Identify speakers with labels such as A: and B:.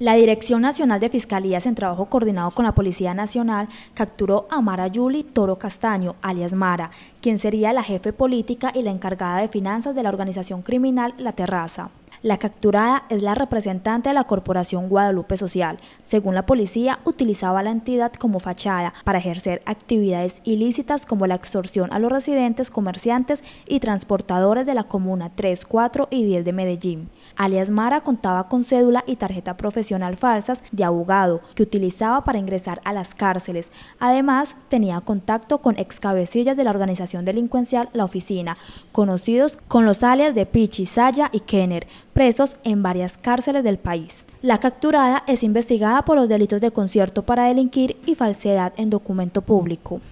A: La Dirección Nacional de Fiscalías, en trabajo coordinado con la Policía Nacional, capturó a Mara Yuli Toro Castaño, alias Mara, quien sería la jefe política y la encargada de finanzas de la organización criminal La Terraza. La capturada es la representante de la Corporación Guadalupe Social. Según la policía, utilizaba la entidad como fachada para ejercer actividades ilícitas como la extorsión a los residentes, comerciantes y transportadores de la comuna 3, 4 y 10 de Medellín. Alias Mara contaba con cédula y tarjeta profesional falsas de abogado que utilizaba para ingresar a las cárceles. Además, tenía contacto con ex de la organización delincuencial La Oficina, conocidos con los alias de Pichi, Saya y Kenner, presos en varias cárceles del país. La capturada es investigada por los delitos de concierto para delinquir y falsedad en documento público.